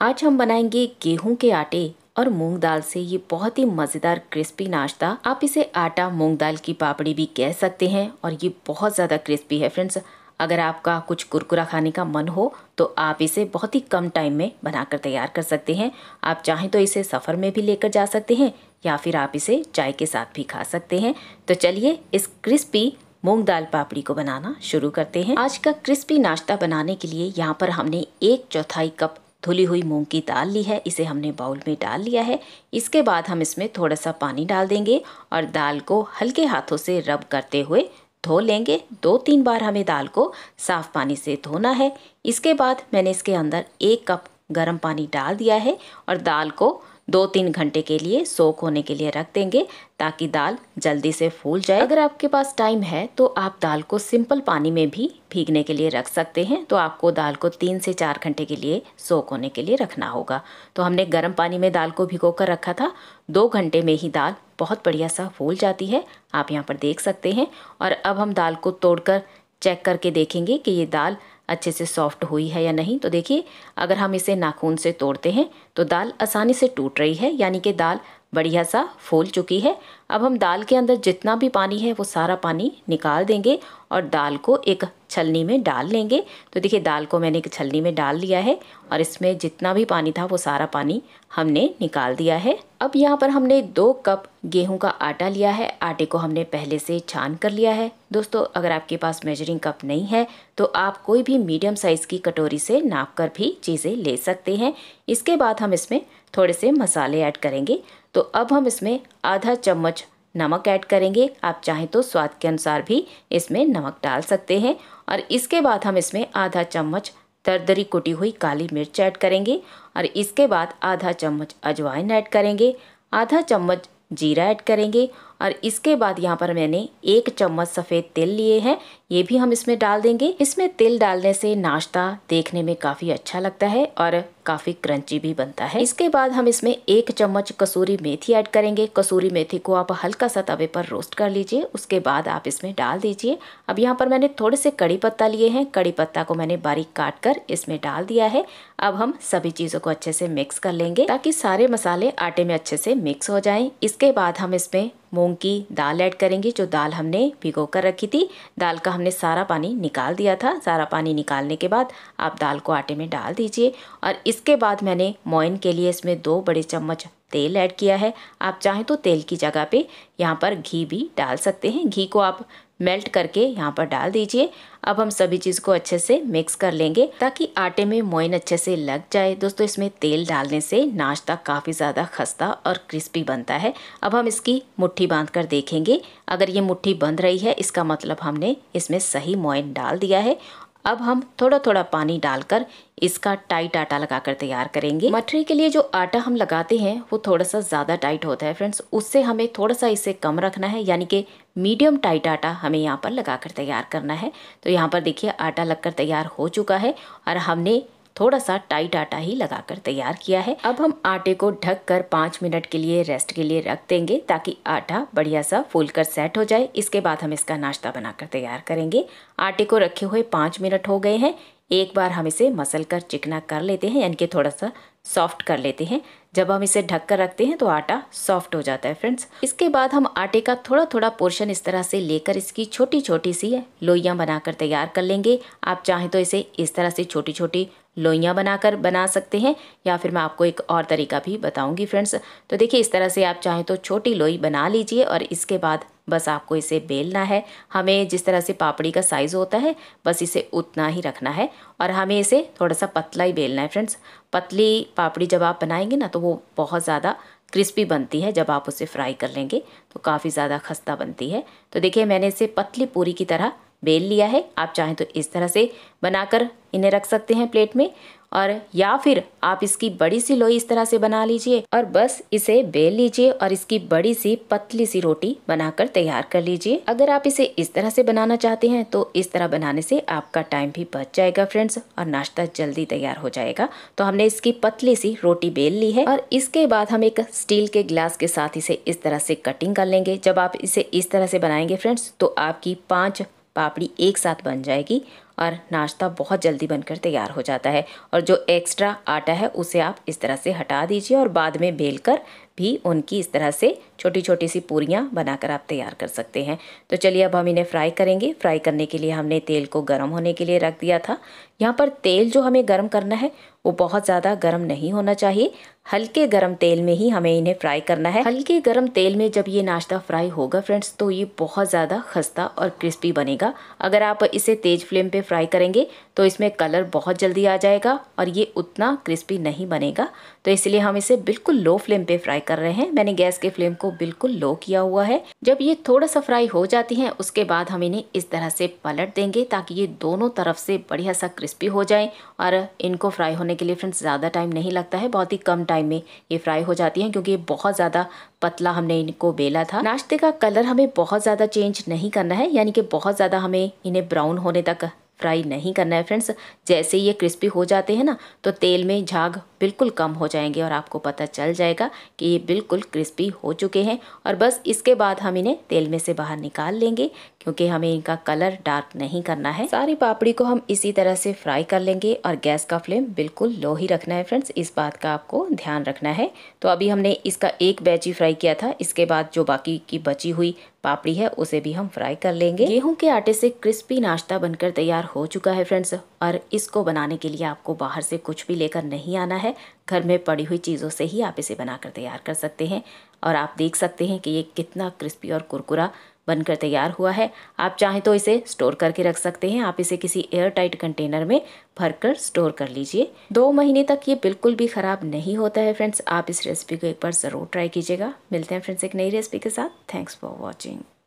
आज हम बनाएंगे गेहूं के आटे और मूंग दाल से ये बहुत ही मज़ेदार क्रिस्पी नाश्ता आप इसे आटा मूंग दाल की पापड़ी भी कह सकते हैं और ये बहुत ज़्यादा क्रिस्पी है फ्रेंड्स अगर आपका कुछ कुरकुरा खाने का मन हो तो आप इसे बहुत ही कम टाइम में बनाकर तैयार कर सकते हैं आप चाहें तो इसे सफ़र में भी लेकर जा सकते हैं या फिर आप इसे चाय के साथ भी खा सकते हैं तो चलिए इस क्रिस्पी मूंग दाल पापड़ी को बनाना शुरू करते हैं आज का क्रिस्पी नाश्ता बनाने के लिए यहाँ पर हमने एक चौथाई कप धुली हुई मूंग की दाल ली है इसे हमने बाउल में डाल लिया है इसके बाद हम इसमें थोड़ा सा पानी डाल देंगे और दाल को हल्के हाथों से रब करते हुए धो लेंगे दो तीन बार हमें दाल को साफ़ पानी से धोना है इसके बाद मैंने इसके अंदर एक कप गर्म पानी डाल दिया है और दाल को दो तीन घंटे के लिए सोख होने के लिए रख देंगे ताकि दाल जल्दी से फूल जाए अगर आपके पास टाइम है तो आप दाल को सिंपल पानी में भी भीगने के लिए रख सकते हैं तो आपको दाल को तीन से चार घंटे के लिए सोख होने के लिए रखना होगा तो हमने गर्म पानी में दाल को भिगो कर रखा था दो घंटे में ही दाल बहुत बढ़िया सा फूल जाती है आप यहाँ पर देख सकते हैं और अब हम दाल को तोड़कर चेक करके देखेंगे कि ये दाल अच्छे से सॉफ्ट हुई है या नहीं तो देखिए अगर हम इसे नाखून से तोड़ते हैं तो दाल आसानी से टूट रही है यानी कि दाल बढ़िया सा फूल चुकी है अब हम दाल के अंदर जितना भी पानी है वो सारा पानी निकाल देंगे और दाल को एक छलनी में डाल लेंगे तो देखिए दाल को मैंने एक छलनी में डाल लिया है और इसमें जितना भी पानी था वो सारा पानी हमने निकाल दिया है अब यहाँ पर हमने दो कप गेहूं का आटा लिया है आटे को हमने पहले से छान कर लिया है दोस्तों अगर आपके पास मेजरिंग कप नहीं है तो आप कोई भी मीडियम साइज़ की कटोरी से नाप कर भी चीज़ें ले सकते हैं इसके बाद हम इसमें थोड़े से मसाले ऐड करेंगे तो अब हम इसमें आधा चम्मच नमक ऐड करेंगे आप चाहें तो स्वाद के अनुसार भी इसमें नमक डाल सकते हैं और इसके बाद हम इसमें आधा चम्मच दरदरी कुटी हुई काली मिर्च ऐड करेंगे और इसके बाद आधा चम्मच अजवाइन ऐड करेंगे आधा चम्मच जीरा ऐड करेंगे और इसके बाद यहाँ पर मैंने एक चम्मच सफ़ेद तेल लिए हैं ये भी हम इसमें डाल देंगे इसमें तेल डालने से नाश्ता देखने में काफ़ी अच्छा लगता है और काफ़ी क्रंची भी बनता है इसके बाद हम इसमें एक चम्मच कसूरी मेथी ऐड करेंगे कसूरी मेथी को आप हल्का सा तवे पर रोस्ट कर लीजिए उसके बाद आप इसमें डाल दीजिए अब यहाँ पर मैंने थोड़े से कड़ी पत्ता लिए हैं कड़ी पत्ता को मैंने बारीक काट कर इसमें डाल दिया है अब हम सभी चीज़ों को अच्छे से मिक्स कर लेंगे ताकि सारे मसाले आटे में अच्छे से मिक्स हो जाए इसके बाद हम इसमें मूंग की दाल ऐड करेंगे जो दाल हमने भिगो कर रखी थी दाल का हमने सारा पानी निकाल दिया था सारा पानी निकालने के बाद आप दाल को आटे में डाल दीजिए और इसके बाद मैंने मोइन के लिए इसमें दो बड़े चम्मच तेल ऐड किया है आप चाहें तो तेल की जगह पे यहाँ पर घी भी डाल सकते हैं घी को आप मेल्ट करके यहाँ पर डाल दीजिए अब हम सभी चीज़ को अच्छे से मिक्स कर लेंगे ताकि आटे में मोइन अच्छे से लग जाए दोस्तों इसमें तेल डालने से नाश्ता काफ़ी ज़्यादा खस्ता और क्रिस्पी बनता है अब हम इसकी मुट्ठी बांध कर देखेंगे अगर ये मुट्ठी बंध रही है इसका मतलब हमने इसमें सही मोइन डाल दिया है अब हम थोड़ा थोड़ा पानी डालकर इसका टाइट आटा लगाकर तैयार करेंगे मठरी के लिए जो आटा हम लगाते हैं वो थोड़ा सा ज़्यादा टाइट होता है फ्रेंड्स उससे हमें थोड़ा सा इसे कम रखना है यानी कि मीडियम टाइट आटा हमें यहाँ पर लगाकर तैयार करना है तो यहाँ पर देखिए आटा लगकर तैयार हो चुका है और हमने थोड़ा सा टाइट आटा ही लगाकर तैयार किया है अब हम आटे को ढक कर पाँच मिनट के लिए रेस्ट के लिए रख देंगे ताकि आटा बढ़िया सा फूल कर सेट हो जाए इसके बाद हम इसका नाश्ता बनाकर तैयार करेंगे आटे को रखे हुए पाँच मिनट हो गए हैं एक बार हम इसे मसल कर चिकना कर लेते हैं यानी कि थोड़ा सा सॉफ्ट कर लेते हैं जब हम इसे ढक कर रखते हैं तो आटा सॉफ्ट हो जाता है फ्रेंड्स इसके बाद हम आटे का थोड़ा थोड़ा पोर्शन इस तरह से लेकर इसकी छोटी छोटी सी लोइयां बनाकर तैयार कर लेंगे आप चाहें तो इसे इस तरह से छोटी छोटी लोइयाँ बनाकर बना सकते हैं या फिर मैं आपको एक और तरीका भी बताऊंगी फ्रेंड्स तो देखिए इस तरह से आप चाहें तो छोटी लोई बना लीजिए और इसके बाद बस आपको इसे बेलना है हमें जिस तरह से पापड़ी का साइज़ होता है बस इसे उतना ही रखना है और हमें इसे थोड़ा सा पतला ही बेलना है फ्रेंड्स पतली पापड़ी जब आप बनाएंगे ना तो वो बहुत ज़्यादा क्रिस्पी बनती है जब आप उसे फ्राई कर लेंगे तो काफ़ी ज़्यादा खस्ता बनती है तो देखिए मैंने इसे पतली पूरी की तरह बेल लिया है आप चाहें तो इस तरह से बनाकर इन्हें रख सकते हैं प्लेट में और या फिर आप इसकी बड़ी सी लोई इस तरह से बना लीजिए और बस इसे बेल लीजिए और इसकी बड़ी सी पतली सी रोटी बनाकर तैयार कर लीजिए अगर आप इसे इस तरह से बनाना चाहते हैं तो इस तरह बनाने से आपका टाइम भी बच जाएगा फ्रेंड्स और नाश्ता जल्दी तैयार हो जाएगा तो हमने इसकी पतली सी रोटी बेल ली है और इसके बाद हम एक स्टील के ग्लास के साथ इसे इस तरह से कटिंग कर लेंगे जब आप इसे इस तरह से बनाएंगे फ्रेंड्स तो आपकी पाँच पापड़ी एक साथ बन जाएगी और नाश्ता बहुत जल्दी बनकर तैयार हो जाता है और जो एक्स्ट्रा आटा है उसे आप इस तरह से हटा दीजिए और बाद में बेल कर भी उनकी इस तरह से छोटी छोटी सी पूरियाँ बनाकर आप तैयार कर सकते हैं तो चलिए अब हम इन्हें फ्राई करेंगे फ्राई करने के लिए हमने तेल को गर्म होने के लिए रख दिया था यहाँ पर तेल जो हमें गर्म करना है वो बहुत ज़्यादा गर्म नहीं होना चाहिए हल्के गर्म तेल में ही हमें इन्हें फ्राई करना है हल्के गर्म तेल में जब ये नाश्ता फ्राई होगा फ्रेंड्स तो ये बहुत ज़्यादा खस्ता और क्रिस्पी बनेगा अगर आप इसे तेज़ फ्लेम पर फ्राई करेंगे तो इसमें कलर बहुत जल्दी आ जाएगा और ये उतना क्रिस्पी नहीं बनेगा तो इसलिए हम इसे बिल्कुल लो फ्लेम पे फ्राई कर रहे हैं मैंने गैस के फ्लेम को बिल्कुल लो किया हुआ है जब ये थोड़ा सा फ्राई हो जाती हैं उसके बाद हम इन्हें इस तरह से पलट देंगे ताकि ये दोनों तरफ से बढ़िया सा क्रिस्पी हो जाए और इनको फ्राई होने के लिए फ्रेंड्स ज़्यादा टाइम नहीं लगता है बहुत ही कम टाइम में ये फ्राई हो जाती हैं क्योंकि ये बहुत ज़्यादा पतला हमने इनको बेला था नाश्ते का कलर हमें बहुत ज़्यादा चेंज नहीं करना है यानी कि बहुत ज़्यादा हमें इन्हें ब्राउन होने तक फ्राई नहीं करना है फ्रेंड्स जैसे ये क्रिस्पी हो जाते हैं ना तो तेल में झाग बिल्कुल कम हो जाएंगे और आपको पता चल जाएगा कि ये बिल्कुल क्रिस्पी हो चुके हैं और बस इसके बाद हम इन्हें तेल में से बाहर निकाल लेंगे क्योंकि हमें इनका कलर डार्क नहीं करना है सारी पापड़ी को हम इसी तरह से फ्राई कर लेंगे और गैस का फ्लेम बिल्कुल लो ही रखना है फ्रेंड्स इस बात का आपको ध्यान रखना है तो अभी हमने इसका एक बैच ही फ्राई किया था इसके बाद जो बाकी की बची हुई पापड़ी है उसे भी हम फ्राई कर लेंगे गेहूं के आटे से क्रिस्पी नाश्ता बनकर तैयार हो चुका है फ्रेंड्स और इसको बनाने के लिए आपको बाहर से कुछ भी लेकर नहीं आना है है घर में पड़ी हुई चीज़ों से ही आप इसे बनाकर तैयार कर सकते हैं और आप देख सकते हैं कि ये कितना क्रिस्पी और कुरकुरा बनकर तैयार हुआ है आप चाहें तो इसे स्टोर करके रख सकते हैं आप इसे किसी एयर टाइट कंटेनर में भरकर स्टोर कर लीजिए दो महीने तक ये बिल्कुल भी ख़राब नहीं होता है फ्रेंड्स आप इस रेसिपी को एक बार ज़रूर ट्राई कीजिएगा मिलते हैं फ्रेंड्स एक नई रेसिपी के साथ थैंक्स फॉर वॉचिंग